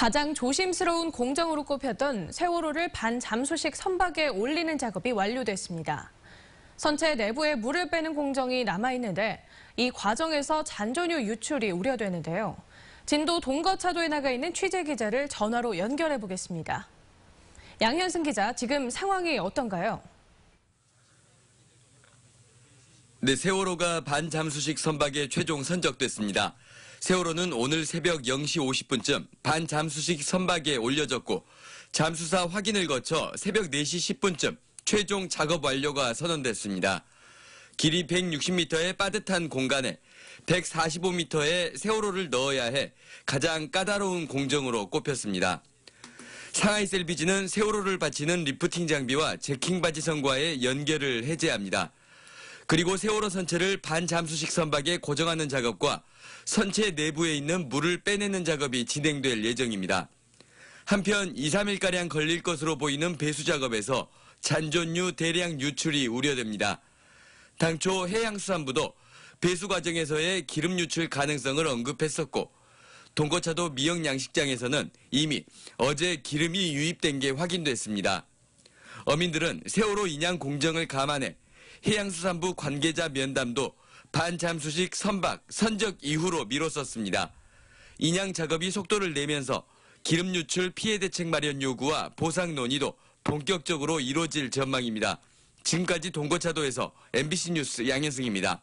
가장 조심스러운 공정으로 꼽혔던 세월호를 반잠수식 선박에 올리는 작업이 완료됐습니다. 선체 내부에 물을 빼는 공정이 남아있는데 이 과정에서 잔존유 유출이 우려되는데요. 진도 동거차도에 나가 있는 취재 기자를 전화로 연결해 보겠습니다. 양현승 기자, 지금 상황이 어떤가요? 네, 세월호가 반잠수식 선박에 최종 선적됐습니다. 세월호는 오늘 새벽 0시 50분쯤 반잠수식 선박에 올려졌고 잠수사 확인을 거쳐 새벽 4시 10분쯤 최종 작업 완료가 선언됐습니다. 길이 160m의 빠듯한 공간에 145m의 세월호를 넣어야 해 가장 까다로운 공정으로 꼽혔습니다. 상하이 셀비지는 세월호를 바치는 리프팅 장비와 제킹 바지선과의 연계를 해제합니다. 그리고 세월호 선체를 반잠수식 선박에 고정하는 작업과 선체 내부에 있는 물을 빼내는 작업이 진행될 예정입니다. 한편 2, 3일가량 걸릴 것으로 보이는 배수 작업에서 잔존류 대량 유출이 우려됩니다. 당초 해양수산부도 배수 과정에서의 기름 유출 가능성을 언급했었고 동거차도 미역 양식장에서는 이미 어제 기름이 유입된 게 확인됐습니다. 어민들은 세월호 인양 공정을 감안해 해양수산부 관계자 면담도 반잠수식 선박 선적 이후로 미뤘었습니다. 인양 작업이 속도를 내면서 기름 유출 피해 대책 마련 요구와 보상 논의도 본격적으로 이뤄질 전망입니다. 지금까지 동거차도에서 MBC 뉴스 양현승입니다.